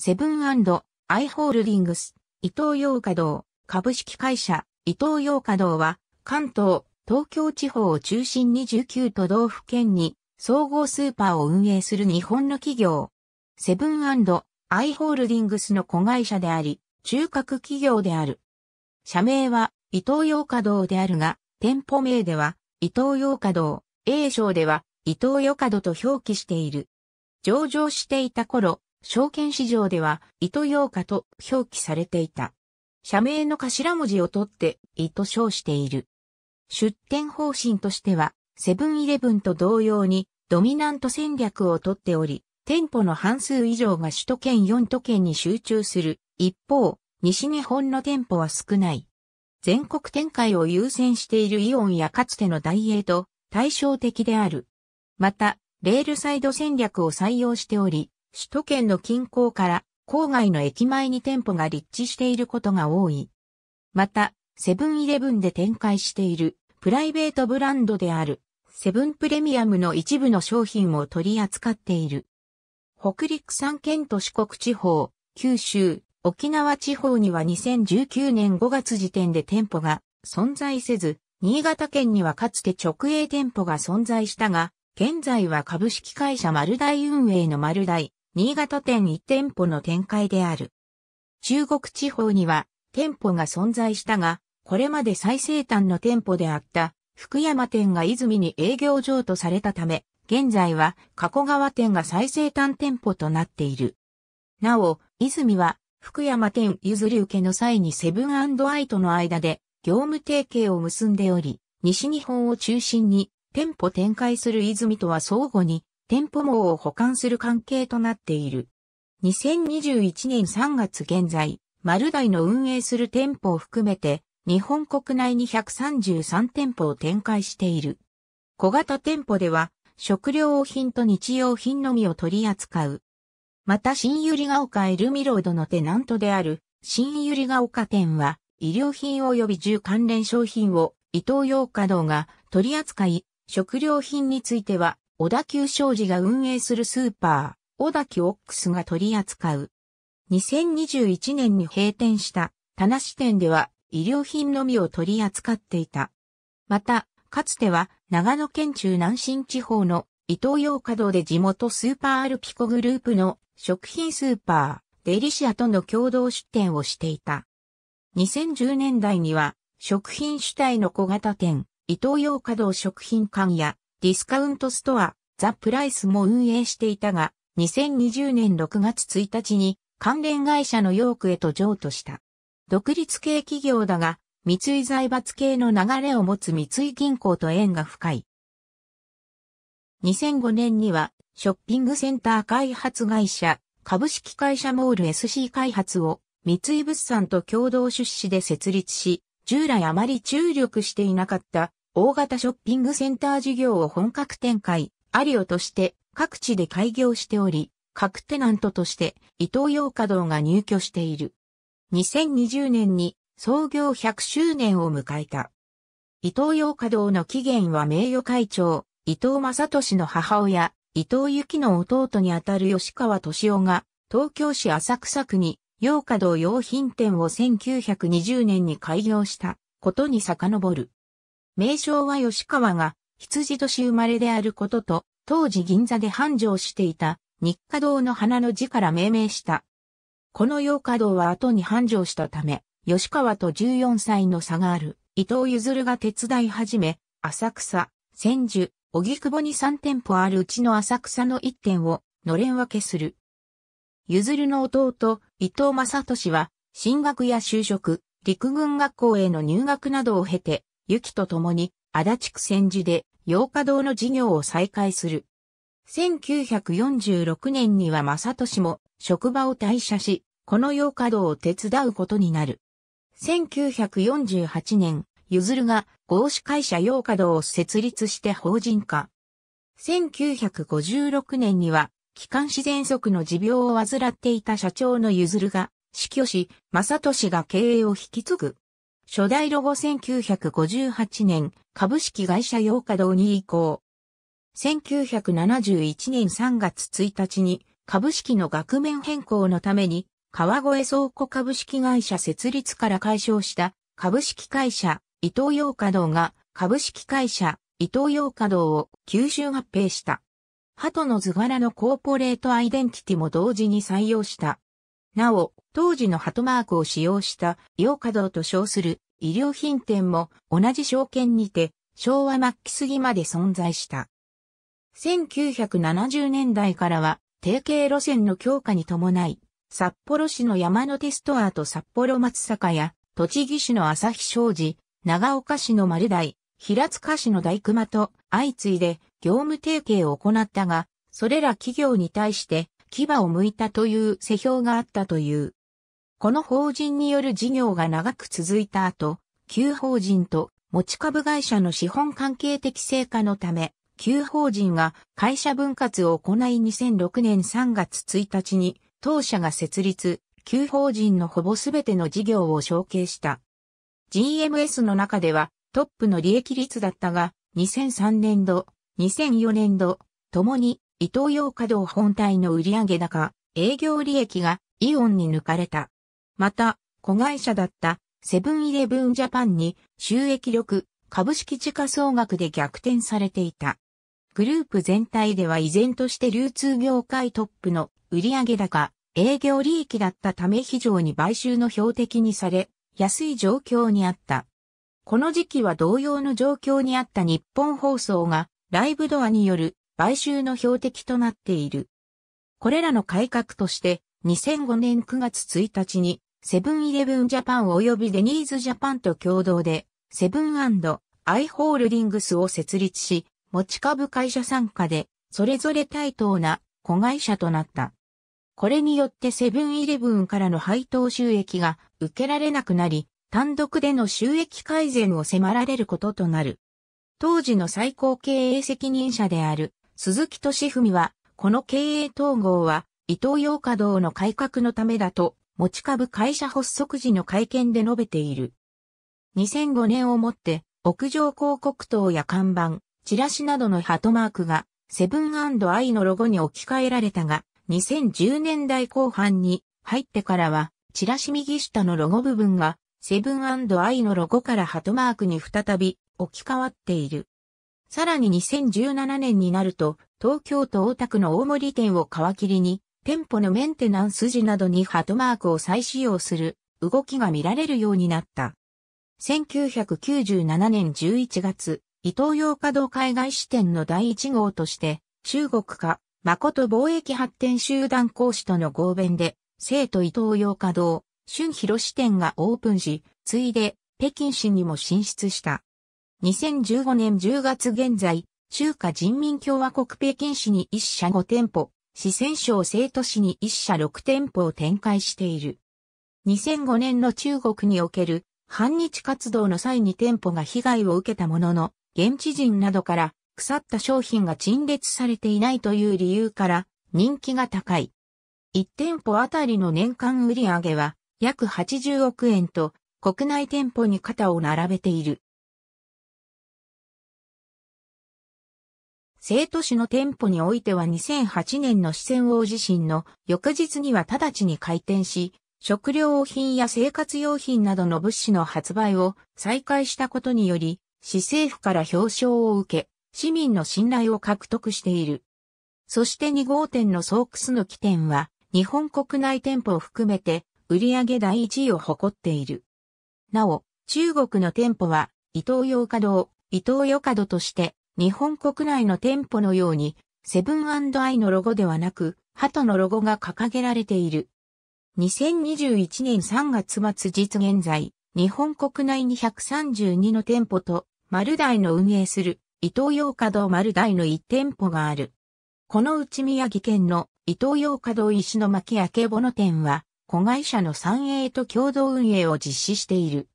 セブンアイ・ホールディングス、伊東洋華堂、株式会社、伊東洋華堂は、関東、東京地方を中心に19都道府県に、総合スーパーを運営する日本の企業。セブンアイ・ホールディングスの子会社であり、中核企業である。社名は、伊東洋華堂であるが、店舗名では、伊東洋華堂、A 賞では、伊東洋華堂と表記している。上場していた頃、証券市場では、糸洋歌と表記されていた。社名の頭文字を取って、意称している。出店方針としては、セブンイレブンと同様に、ドミナント戦略をとっており、店舗の半数以上が首都圏4都県に集中する。一方、西日本の店舗は少ない。全国展開を優先しているイオンやかつてのダイエーと対照的である。また、レールサイド戦略を採用しており、首都圏の近郊から郊外の駅前に店舗が立地していることが多い。また、セブンイレブンで展開しているプライベートブランドであるセブンプレミアムの一部の商品を取り扱っている。北陸3県と四国地方、九州、沖縄地方には2019年5月時点で店舗が存在せず、新潟県にはかつて直営店舗が存在したが、現在は株式会社丸大運営の丸大、新潟店1店舗の展開である。中国地方には店舗が存在したが、これまで最西端の店舗であった福山店が泉に営業上とされたため、現在は加古川店が最西端店舗となっている。なお、泉は福山店譲り受けの際にセブンアイとの間で業務提携を結んでおり、西日本を中心に店舗展開する泉とは相互に店舗網を保管する関係となっている。2021年3月現在、丸大の運営する店舗を含めて、日本国内に133店舗を展開している。小型店舗では、食料品と日用品のみを取り扱う。また新百合ヶ丘エルミロードのテナントである新百合ヶ丘店は医療品及び重関連商品を伊東洋華堂が取り扱い、食料品については小田急商事が運営するスーパー、小田急オックスが取り扱う。2021年に閉店した田無店では医療品のみを取り扱っていた。また、かつては長野県中南信地方の伊東洋華堂で地元スーパーアルピコグループの食品スーパー、デリシアとの共同出店をしていた。2010年代には食品主体の小型店、伊東洋華堂食品館やディスカウントストア、ザ・プライスも運営していたが、2020年6月1日に関連会社のヨークへと譲渡した。独立系企業だが、三井財閥系の流れを持つ三井銀行と縁が深い。2005年には、ショッピングセンター開発会社、株式会社モール SC 開発を三井物産と共同出資で設立し、従来あまり注力していなかった大型ショッピングセンター事業を本格展開、アリオとして各地で開業しており、各テナントとして伊東洋華堂が入居している。2020年に創業100周年を迎えた。伊東洋華堂の起源は名誉会長、伊藤正俊の母親、伊藤由紀の弟にあたる吉川敏夫が、東京市浅草区に洋華堂用品店を1920年に開業したことに遡る。名称は吉川が羊年生まれであることと、当時銀座で繁盛していた日華堂の花の字から命名した。この洋華堂は後に繁盛したため、吉川と14歳の差がある伊藤譲が手伝い始め、浅草、千住、荻窪に3店舗あるうちの浅草の1店をのれん分けする。譲の弟、伊藤正俊は、進学や就職、陸軍学校への入学などを経て、ゆきと共に、足立区千寺で、洋華堂の事業を再開する。1946年には正俊も職場を退社し、この洋華堂を手伝うことになる。1948年、ゆずるが合資会社洋華堂を設立して法人化。1956年には、気管自然則の持病を患っていた社長のゆずるが死去し、正俊が経営を引き継ぐ。初代ロゴ1958年、株式会社洋華堂に移行。1971年3月1日に、株式の額面変更のために、川越倉庫株式会社設立から解消した株式会社伊東洋華堂が株式会社伊東洋華堂を吸収合併した。鳩の図柄のコーポレートアイデンティティも同時に採用した。なお、当時の鳩マークを使用した洋華堂と称する医療品店も同じ証券にて昭和末期過ぎまで存在した。1970年代からは定型路線の強化に伴い、札幌市の山手ストアと札幌松坂や、栃木市の朝日商事、長岡市の丸大、平塚市の大熊と相次いで業務提携を行ったが、それら企業に対して牙を剥いたという世評があったという。この法人による事業が長く続いた後、旧法人と持ち株会社の資本関係的成果のため、旧法人が会社分割を行い2006年3月1日に当社が設立、旧法人のほぼすべての事業を承継した。GMS の中ではトップの利益率だったが、2003年度、2004年度、ともに伊東洋華堂本体の売上高、営業利益がイオンに抜かれた。また、子会社だったセブンイレブンジャパンに収益力、株式時価総額で逆転されていた。グループ全体では依然として流通業界トップの売上高、営業利益だったため非常に買収の標的にされ、安い状況にあった。この時期は同様の状況にあった日本放送がライブドアによる買収の標的となっている。これらの改革として2005年9月1日にセブンイレブンジャパン及びデニーズジャパンと共同で、セブンアイ・ホールディングスを設立し、持ち株会社参加で、それぞれ対等な子会社となった。これによってセブンイレブンからの配当収益が受けられなくなり、単独での収益改善を迫られることとなる。当時の最高経営責任者である鈴木敏文は、この経営統合は伊東洋華堂の改革のためだと持ち株会社発足時の会見で述べている。2005年をもって、屋上広告塔や看板、チラシなどのハトマークが、セブンアイのロゴに置き換えられたが、2010年代後半に入ってからは、チラシ右下のロゴ部分が、セブンアイのロゴからハトマークに再び置き換わっている。さらに2017年になると、東京都大田区の大森店を皮切りに、店舗のメンテナンス時などにハトマークを再使用する動きが見られるようになった。1997年11月、伊東洋華堂海外支店の第1号として、中国化、誠貿易発展集団講師との合弁で、生徒伊東洋華堂、春広支店がオープンし、ついで、北京市にも進出した。2015年10月現在、中華人民共和国北京市に1社5店舗、四川省成都市に1社6店舗を展開している。2005年の中国における反日活動の際に店舗が被害を受けたものの、現地人などから腐った商品が陳列されていないという理由から人気が高い。1店舗あたりの年間売上は約80億円と国内店舗に肩を並べている。生徒市の店舗においては2008年の四川大地震の翌日には直ちに開店し、食料品や生活用品などの物資の発売を再開したことにより、市政府から表彰を受け、市民の信頼を獲得している。そして2号店のソークスの起点は、日本国内店舗を含めて売上第1位を誇っている。なお、中国の店舗は、伊東洋華堂、伊東洋華堂として、日本国内の店舗のように、セブンアイのロゴではなく、鳩のロゴが掲げられている。2021年3月末実現在、日本国内に132の店舗と、丸大の運営する、伊東洋華堂丸大の1店舗がある。このうち宮城県の伊東洋華堂石巻明けぼの店は、子会社の三栄と共同運営を実施している。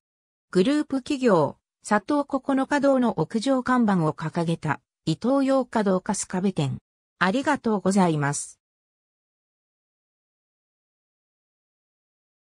グループ企業、佐藤九日堂の屋上看板を掲げた、伊東洋華堂春日部店。ありがとうございます。